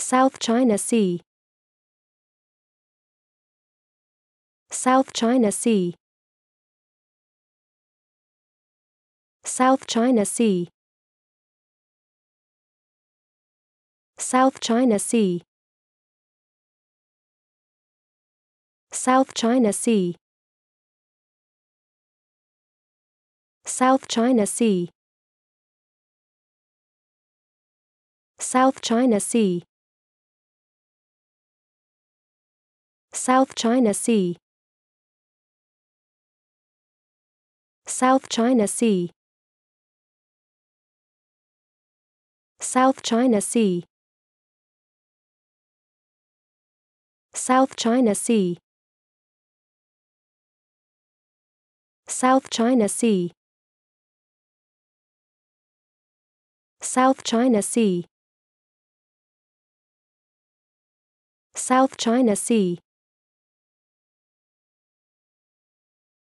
South China Sea South China Sea South China Sea South China Sea South China Sea South China Sea South China Sea South China Sea South China Sea South China Sea South China Sea South China Sea South China Sea South China Sea